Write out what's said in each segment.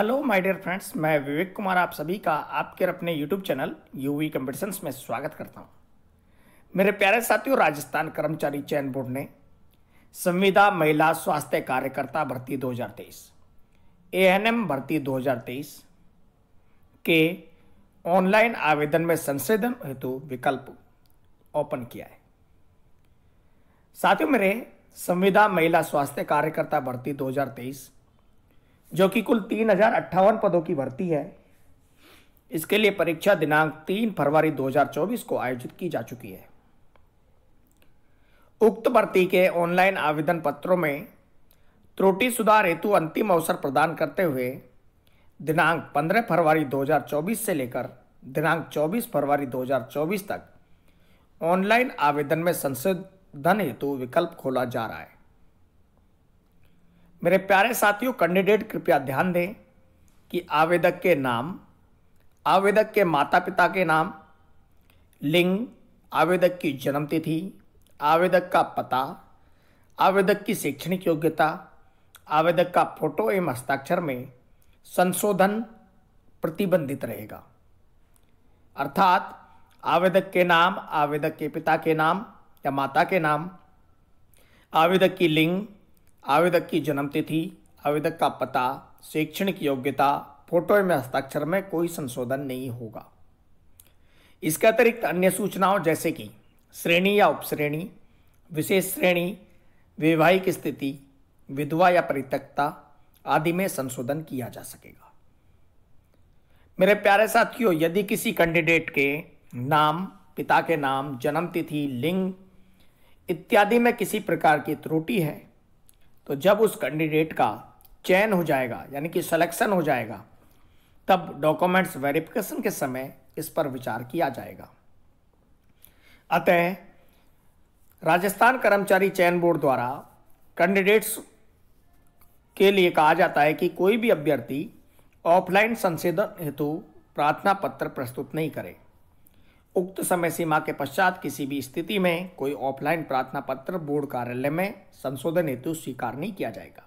hello my dear friends मैं विवेक कुमार आप सभी का आपके अपने यूट्यूब चैनल यूवी कम्पिटिशन्स में स्वागत करता हूं मेरे प्यारे साथियों राजस्थान कर्मचारी चयन बोर्ड ने संविदा महिला स्वास्थ्य कार्यकर्ता भर्ती 2023 एएनएम भर्ती 2023 के ऑनलाइन आवेदन में संशोधन हेतु विकल्प ओपन किया है साथियों मेरे संविदा महिला स्वास्थ्य कार्यकर्ता भर्ती दो जो कि कुल तीन हजार अट्ठावन पदों की भर्ती है इसके लिए परीक्षा दिनांक तीन फरवरी 2024 को आयोजित की जा चुकी है उक्त भर्ती के ऑनलाइन आवेदन पत्रों में त्रुटि सुधार हेतु अंतिम अवसर प्रदान करते हुए दिनांक 15 फरवरी 2024 से लेकर दिनांक 24 फरवरी 2024 तक ऑनलाइन आवेदन में संशोधन हेतु विकल्प खोला जा रहा है मेरे प्यारे साथियों कैंडिडेट कृपया ध्यान दें कि आवेदक के नाम आवेदक के माता पिता के नाम लिंग आवेदक की जन्म तिथि आवेदक का पता आवेदक की शैक्षणिक योग्यता आवेदक का फोटो एवं हस्ताक्षर में संशोधन प्रतिबंधित रहेगा अर्थात आवेदक के नाम आवेदक के पिता के नाम या माता के नाम आवेदक की लिंग आवेदक की जन्म तिथि आवेदक का पता शैक्षणिक योग्यता फोटो एवं हस्ताक्षर में कोई संशोधन नहीं होगा इसके अतिरिक्त अन्य सूचनाओं जैसे कि श्रेणी या उपश्रेणी विशेष श्रेणी वैवाहिक स्थिति विधवा या परित्यक्ता आदि में संशोधन किया जा सकेगा मेरे प्यारे साथियों यदि किसी कैंडिडेट के नाम पिता के नाम जन्म तिथि लिंग इत्यादि में किसी प्रकार की त्रुटि है तो जब उस कैंडिडेट का चयन हो जाएगा यानी कि सिलेक्शन हो जाएगा तब डॉक्यूमेंट्स वेरिफिकेशन के समय इस पर विचार किया जाएगा अतः राजस्थान कर्मचारी चयन बोर्ड द्वारा कैंडिडेट्स के लिए कहा जाता है कि कोई भी अभ्यर्थी ऑफलाइन संशोधन हेतु प्रार्थना पत्र प्रस्तुत नहीं करे उक्त समय सीमा के पश्चात किसी भी स्थिति में कोई ऑफलाइन प्रार्थना पत्र बोर्ड कार्यालय में संशोधन हेतु स्वीकार नहीं किया जाएगा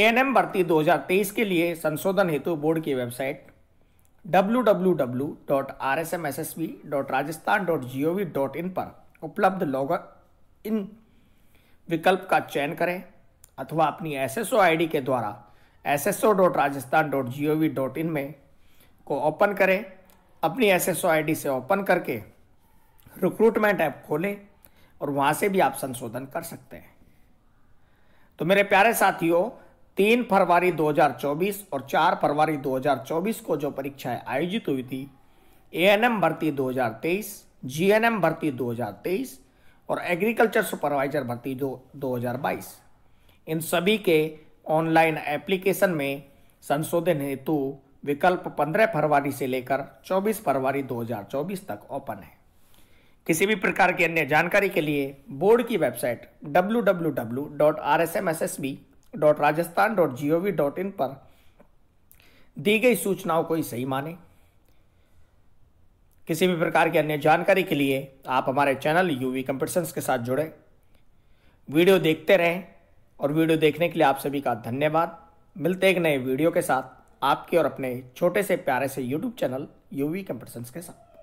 एएनएम भर्ती 2023 के लिए संशोधन हेतु बोर्ड की वेबसाइट www.rsmssb.rajasthan.gov.in पर उपलब्ध लॉग इन विकल्प का चयन करें अथवा अपनी एसएसओ आईडी के द्वारा S S O dot dot G O V dot in में को ओपन करें अपनी एस एस डी से ओपन करके रिक्रूटमेंट ऐप खोलें और वहाँ से भी आप संशोधन कर सकते हैं तो मेरे प्यारे साथियों तीन फरवरी 2024 और चार फरवरी 2024 को जो परीक्षाएं आयोजित हुई थी एम भर्ती 2023, जीएनएम भर्ती 2023 और एग्रीकल्चर सुपरवाइजर भर्ती दो दो इन सभी के ऑनलाइन एप्लीकेशन में संशोधन हेतु विकल्प 15 फरवरी से लेकर 24 फरवरी 2024 तक ओपन है किसी भी प्रकार की अन्य जानकारी के लिए बोर्ड की वेबसाइट डब्ल्यू पर दी गई सूचनाओं को ही सही माने किसी भी प्रकार की अन्य जानकारी के लिए आप हमारे चैनल यूवी कंपटीशंस के साथ जुड़े वीडियो देखते रहें और वीडियो देखने के लिए आप सभी का धन्यवाद मिलते एक नए वीडियो के साथ आपके और अपने छोटे से प्यारे से यूट्यूब चैनल यूवी कंपटीशंस के साथ